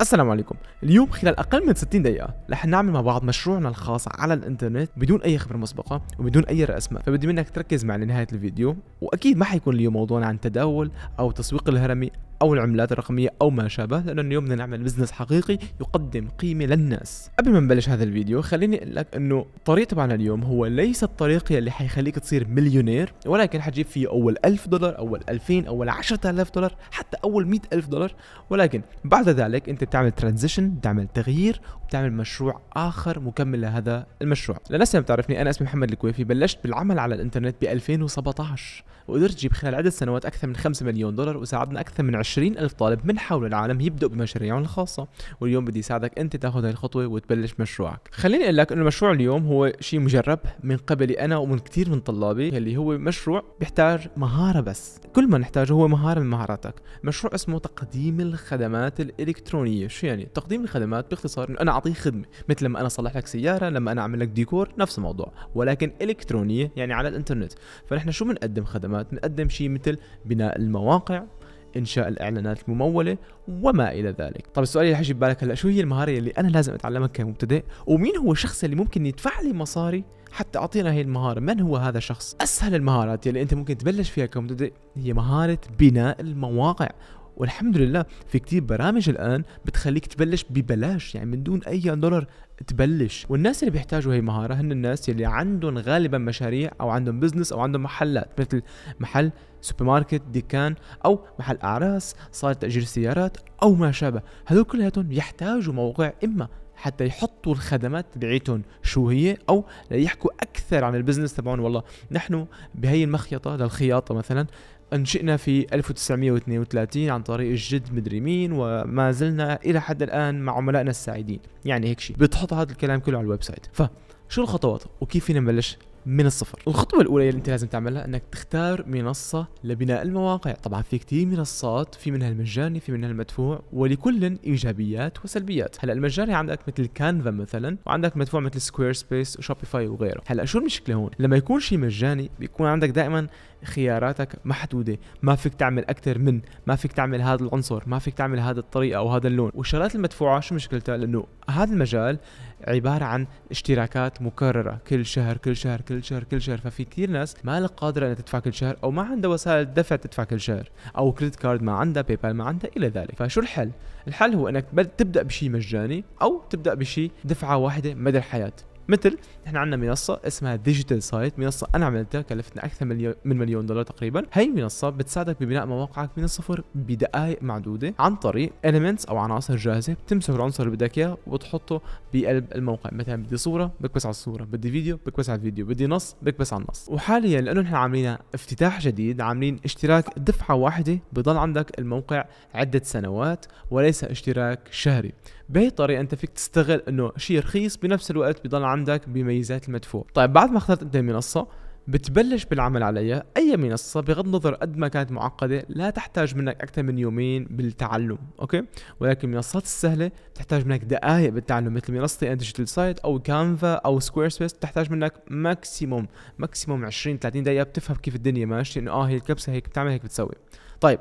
السلام عليكم اليوم خلال اقل من 60 دقيقه رح نعمل مع بعض مشروعنا الخاص على الانترنت بدون اي خبره مسبقه وبدون اي راس مال فبدي منك تركز معي لنهايه الفيديو واكيد ما حيكون اليوم موضوعنا عن تداول او تسويق الهرمي او العملات الرقميه او ما شابه لانه اليوم بدنا نعمل بزنس حقيقي يقدم قيمه للناس قبل ما نبلش هذا الفيديو خليني اقول لك انه طريق تبعنا اليوم هو ليس الطريق اللي حيخليك تصير مليونير ولكن حتجيب فيه اول 1000 دولار اول 2000 اول 10000 دولار حتى اول 100000 دولار ولكن بعد ذلك انت بتعمل ترانزيشن بتعمل تغيير وبتعمل مشروع اخر مكمل لهذا المشروع للناس اللي بتعرفني انا اسمي محمد الكويفي بلشت بالعمل على الانترنت ب 2017 وقدرت اجيب خلال عده سنوات اكثر من 5 مليون دولار وساعدنا اكثر من 20 ألف طالب من حول العالم يبدأوا بمشاريعهم الخاصة واليوم بدي ساعدك أنت تاخذ هاي الخطوة وتبلش مشروعك خليني أقول لك أنه مشروع اليوم هو شيء مجرب من قبلي أنا ومن كثير من طلابي اللي هو مشروع بيحتاج مهارة بس كل ما نحتاجه هو مهارة من مهاراتك مشروع اسمه تقديم الخدمات الإلكترونية شو يعني تقديم الخدمات باختصار أنه أنا أعطيه خدمة مثل لما أنا أصلح لك سيارة لما أنا أعمل لك ديكور نفس الموضوع ولكن إلكترونية يعني على الإنترنت فنحن شو بنقدم خدمات بنقدم شيء مثل بناء المواقع انشاء الاعلانات المموله وما الى ذلك طب السؤال اللي حيجي ببالك هلا شو هي المهاره اللي انا لازم اتعلمها كمبتدئ ومين هو الشخص اللي ممكن يدفع لي مصاري حتى اعطينا هي المهاره من هو هذا الشخص اسهل المهارات اللي انت ممكن تبلش فيها كمبتدئ هي مهاره بناء المواقع والحمد لله في كتير برامج الان بتخليك تبلش ببلاش يعني من دون اي دولار تبلش والناس اللي بيحتاجوا هي المهاره هن الناس اللي عندهم غالبا مشاريع او عندهم بزنس او عندهم محلات مثل محل سوبر ماركت دكان او محل اعراس صالة تاجير سيارات او ما شابه هذول كلياتهم يحتاجوا موقع اما حتى يحطوا الخدمات تبعيتهم شو هي او ليحكوا اكثر عن البزنس تبعهم والله نحن بهي المخيطه للخياطه مثلا انشئنا في 1932 عن طريق الجد مدري مين وما زلنا الى حد الان مع عملائنا السعيدين يعني هيك شيء بتحط هذا الكلام كله على الويب سايت فشو الخطوات وكيف فينا نبلش من الصفر الخطوة الأولى اللي أنت لازم تعملها أنك تختار منصة لبناء المواقع طبعا في كتير منصات في منها المجاني في منها المدفوع ولكل إيجابيات وسلبيات هلا المجاني عندك مثل كانفا مثلا وعندك مدفوع مثل سكوير سبيس وشوبيفاي وغيره هلا شو المشكلة هون لما يكون شيء مجاني بيكون عندك دائما خياراتك محدودة ما فيك تعمل أكثر من ما فيك تعمل هذا العنصر ما فيك تعمل هذه الطريقة أو هذا اللون والشغلات المدفوعة شو مشكلتها لأنه هذا المجال عباره عن اشتراكات مكرره كل شهر كل شهر كل شهر كل شهر ففي كثير ناس ما لها قادره انها تدفع كل شهر او ما عندها وسائل دفع تدفع كل شهر او كريدت كارد ما عندها باي بال ما عندها الى ذلك فشو الحل الحل هو انك تبدا بشيء مجاني او تبدا بشيء دفعه واحده مدى الحياه مثل احنا عندنا منصه اسمها ديجيتال سايت منصه انا عملتها كلفتنا اكثر من مليون دولار تقريبا هي المنصه بتساعدك ببناء مواقعك من الصفر بدقائق معدوده عن طريق elements او عناصر جاهزه بتمسك العنصر اللي بدك اياه وبتحطه بقلب الموقع مثلا بدي صوره بكبس على الصوره بدي فيديو بكبس على الفيديو بدي نص بكبس على النص وحاليا لانه نحن عاملين افتتاح جديد عاملين اشتراك دفعه واحده بضل عندك الموقع عده سنوات وليس اشتراك شهري بهي الطريقه انت فيك تستغل انه شيء رخيص بنفس الوقت بضل عندك بميزات المدفوع طيب بعد ما اخترت انت المنصه بتبلش بالعمل عليها اي منصه بغض النظر قد ما كانت معقده لا تحتاج منك اكثر من يومين بالتعلم اوكي ولكن المنصات السهله بتحتاج منك دقائق بالتعلم مثل منصتي انا ديجيتال سايت او كانفا او سكوير سبيس بتحتاج منك ماكسيموم ماكسيموم 20 30 دقيقه بتفهم كيف الدنيا ماشيه انه اه هي الكبسه هيك بتعمل هيك بتسوي طيب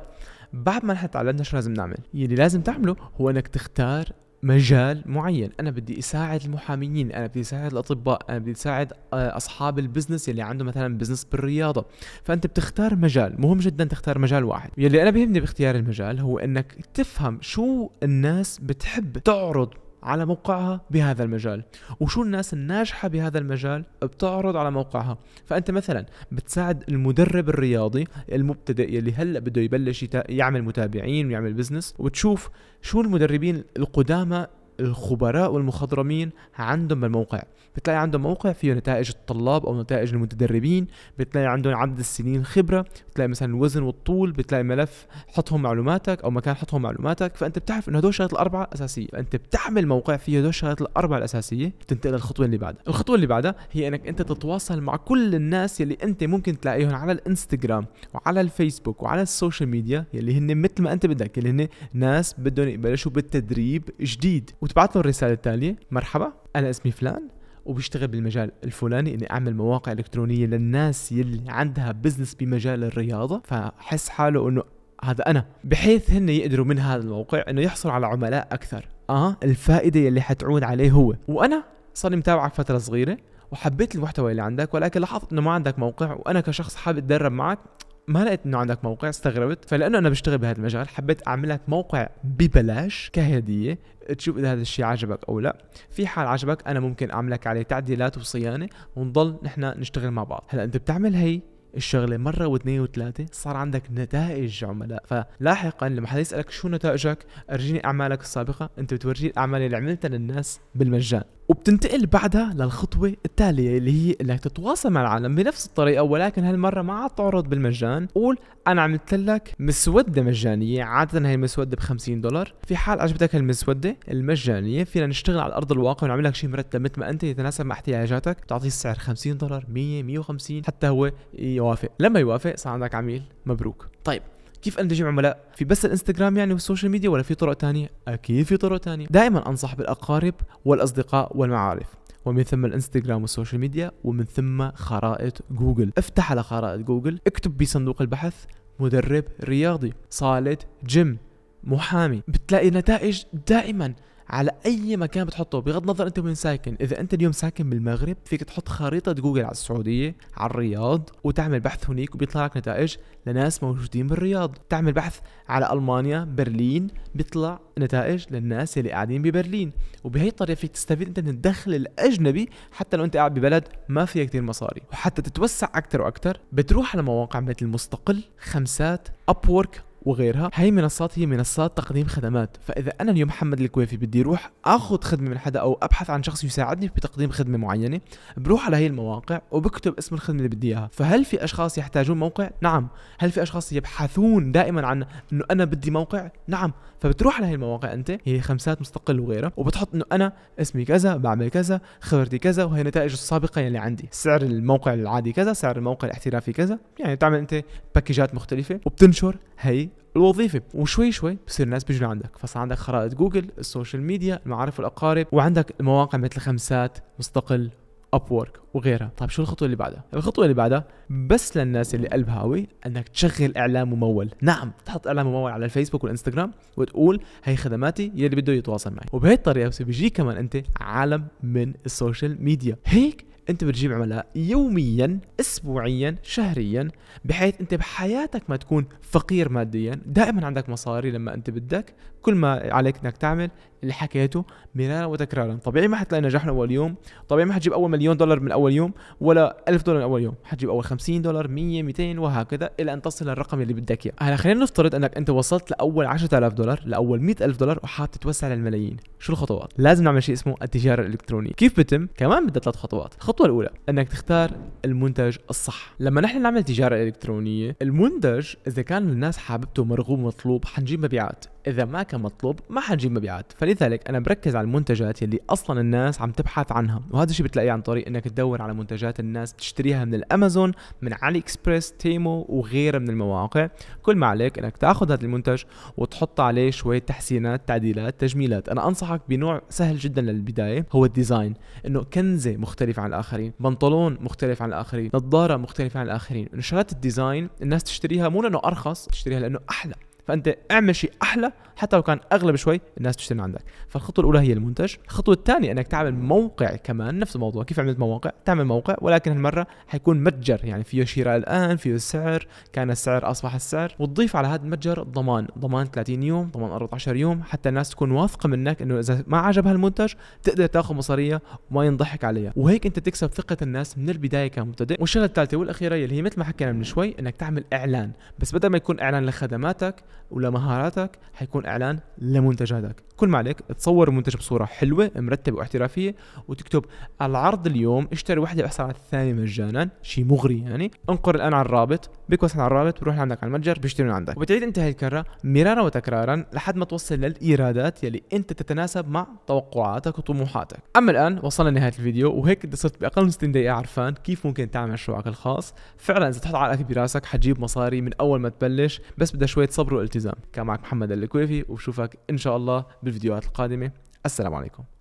بعد ما نحن تعلمنا شو لازم نعمل يلي لازم تعمله هو انك تختار مجال معين انا بدي اساعد المحاميين انا بدي اساعد الاطباء انا بدي اساعد آه، اصحاب البزنس يلي عنده مثلا بزنس بالرياضه فانت بتختار مجال مهم جدا تختار مجال واحد يلي انا بيهمني باختيار المجال هو انك تفهم شو الناس بتحب تعرض على موقعها بهذا المجال وشو الناس الناجحة بهذا المجال بتعرض على موقعها فأنت مثلا بتساعد المدرب الرياضي المبتدئ يلي هلأ بده يبلش يعمل متابعين ويعمل بزنس وتشوف شو المدربين القدامى الخبراء والمخضرمين عندهم بالموقع بتلاقي عندهم موقع فيه نتائج الطلاب او نتائج المتدربين بتلاقي عندهم عدد السنين خبره بتلاقي مثلا الوزن والطول بتلاقي ملف حطهم معلوماتك او مكان حطهم معلوماتك فانت بتعرف انه هدول الشغلات الاربعه اساسية فانت بتعمل موقع فيه هدول الشغلات الاربعه الاساسيه بتنتقل للخطوه اللي بعدها الخطوه اللي بعدها هي انك انت تتواصل مع كل الناس يلي انت ممكن تلاقيهم على الانستغرام وعلى الفيسبوك وعلى السوشيال ميديا يلي هن مثل ما انت بدك يلي هن ناس بدهم يبلشوا بالتدريب جديد وتبعث له الرساله التاليه مرحبا انا اسمي فلان وبشتغل بالمجال الفلاني اني اعمل مواقع الكترونيه للناس يلي عندها بزنس بمجال الرياضه فحس حاله انه هذا انا بحيث هن يقدروا من هذا الموقع انه يحصلوا على عملاء اكثر اه الفائده يلي حتعود عليه هو وانا صار لي متابعك فتره صغيره وحبيت المحتوى اللي عندك ولكن لاحظت انه ما عندك موقع وانا كشخص حابب اتدرب معك ما لقيت انه عندك موقع استغربت فلانه انا بشتغل بهذا المجال حبيت اعمل لك موقع ببلاش كهديه تشوف اذا هذا الشيء عجبك او لا في حال عجبك انا ممكن اعمل لك عليه تعديلات وصيانه ونضل نحن نشتغل مع بعض هلا انت بتعمل هي الشغله مره واثنين وثلاثه صار عندك نتائج عملاء فلاحقا لما حدا يسالك شو نتائجك ارجيني اعمالك السابقه انت بتورجيه الاعمال اللي عملتها للناس بالمجان وبتنتقل بعدها للخطوة التالية اللي هي انك تتواصل مع العالم بنفس الطريقة ولكن هالمرة ما عاد تعرض بالمجان، قول انا عملت لك مسودة مجانية، عادة هي المسودة ب 50 دولار، في حال عجبتك هالمسودة المجانية فينا نشتغل على ارض الواقع ونعمل لك شيء مرتب مثل ما انت يتناسب مع احتياجاتك، بتعطيه السعر 50 دولار، 100 150 حتى هو يوافق، لما يوافق صار عندك عميل مبروك. طيب كيف اندمج عملاء في بس الانستغرام يعني والسوشيال ميديا ولا في طرق تانية اكيد في طرق تانية دائما انصح بالاقارب والاصدقاء والمعارف ومن ثم الانستغرام والسوشيال ميديا ومن ثم خرائط جوجل افتح على خرائط جوجل اكتب بصندوق البحث مدرب رياضي صالة جيم محامي بتلاقي نتائج دائما على اي مكان بتحطه بغض النظر انت وين ساكن اذا انت اليوم ساكن بالمغرب فيك تحط خريطه جوجل على السعوديه على الرياض وتعمل بحث هناك وبيطلع لك نتائج لناس موجودين بالرياض تعمل بحث على المانيا برلين بيطلع نتائج للناس اللي قاعدين ببرلين وبهي الطريقه فيك تستفيد انت من الدخل الاجنبي حتى لو انت قاعد ببلد ما فيها كثير مصاري وحتى تتوسع اكثر واكثر بتروح على مواقع مثل مستقل خمسات ابورك وغيرها هي منصات هي منصات تقديم خدمات فاذا انا اليوم محمد الكويفي بدي اروح اخذ خدمه من حدا او ابحث عن شخص يساعدني بتقديم خدمه معينه بروح على هي المواقع وبكتب اسم الخدمه اللي بدي اياها فهل في اشخاص يحتاجون موقع نعم هل في اشخاص يبحثون دائما عن انه انا بدي موقع نعم فبتروح على هي المواقع انت هي خمسات مستقل وغيرها وبتحط انه انا اسمي كذا بعمل كذا خبرتي كذا وهي النتائج السابقه يلي عندي سعر الموقع العادي كذا سعر الموقع الاحترافي كذا يعني بتعمل انت باكيجات مختلفه وبتنشر هي الوظيفة وشوي شوي بصير الناس بيجوا لعندك فصار عندك خرائط جوجل السوشيال ميديا المعارف والاقارب وعندك مواقع مثل خمسات مستقل ابورك وغيرها طيب شو الخطوه اللي بعدها الخطوه اللي بعدها بس للناس اللي قلبها قوي انك تشغل اعلان ممول نعم تحط اعلان ممول على الفيسبوك والانستغرام وتقول هي خدماتي يلي بده يتواصل معي وبهي الطريقه بيجي بيجيك كمان انت عالم من السوشيال ميديا هيك انت بتجيب عملاء يوميا اسبوعيا شهريا بحيث انت بحياتك ما تكون فقير ماديا دائما عندك مصاري لما انت بدك كل ما عليك انك تعمل اللي حكيته مرارا وتكرارا طبيعي ما حتلاقي نجاح من اول يوم طبيعي ما حتجيب اول مليون دولار من اول يوم ولا ألف دولار من اول يوم حتجيب اول 50 دولار 100 200 وهكذا الى ان تصل للرقم اللي بدك اياه هلا خلينا نفترض انك انت وصلت لاول 10000 دولار لاول 100000 دولار وحاب تتوسع للملايين شو الخطوات لازم نعمل شيء اسمه التجاره الالكترونيه كيف بتم كمان بدها ثلاث خطوات خطوه الخطوة الأولى أنك تختار المنتج الصح لما نحن نعمل تجارة إلكترونية المنتج إذا كان الناس حاببته مرغوب مطلوب حنجيب مبيعات إذا ما كان مطلوب ما حنجيب مبيعات فلذلك أنا بركز على المنتجات يلي أصلا الناس عم تبحث عنها وهذا الشيء بتلاقيه عن طريق أنك تدور على منتجات الناس بتشتريها من الأمازون من علي إكسبرس تيمو وغيرها من المواقع كل ما عليك أنك تأخذ هذا المنتج وتحط عليه شوية تحسينات تعديلات تجميلات أنا أنصحك بنوع سهل جدا للبداية هو الديزاين أنه كنزة مختلفة عن الآخر الاخرين بنطلون مختلف عن الاخرين نظاره مختلفه عن الاخرين انه شغلات الديزاين الناس تشتريها مو لانه ارخص تشتريها لانه احلى فانت اعمل شيء احلى حتى لو كان اغلب شوي الناس تشتري من عندك فالخطوه الاولى هي المنتج الخطوه الثانيه انك تعمل موقع كمان نفس الموضوع كيف عملت مواقع تعمل موقع ولكن هالمره حيكون متجر يعني فيه شراء الان فيه السعر كان السعر اصبح السعر وتضيف على هذا المتجر ضمان ضمان 30 يوم ضمان 14 يوم حتى الناس تكون واثقه منك انه اذا ما عجبها المنتج تقدر تاخذ مصاريه وما ينضحك عليها وهيك انت تكسب ثقه الناس من البدايه كمبتدئ والشغله الثالثه والاخيره اللي هي مثل ما حكينا من شوي انك تعمل اعلان بس بدل ما يكون اعلان لخدماتك ولمهاراتك حيكون اعلان لمنتجاتك كل ما عليك تصور المنتج بصوره حلوه مرتبه واحترافيه وتكتب العرض اليوم اشتري وحده واحصل على الثانيه مجانا شيء مغري يعني انقر الان على الرابط بكبس على الرابط بروح عندك على المتجر بيشتري من عندك وبتعيد انت هاي الكره مرارا وتكرارا لحد ما توصل للايرادات يلي انت تتناسب مع توقعاتك وطموحاتك اما الان وصلنا لنهايه الفيديو وهيك صرت باقل من 60 دقيقه عرفان كيف ممكن تعمل مشروعك الخاص فعلا اذا تحط عقلك براسك حتجيب مصاري من اول ما تبلش بس بدها شويه صبر والالتزام كان معك محمد الكويفي وبشوفك ان شاء الله بالفيديوهات القادمه السلام عليكم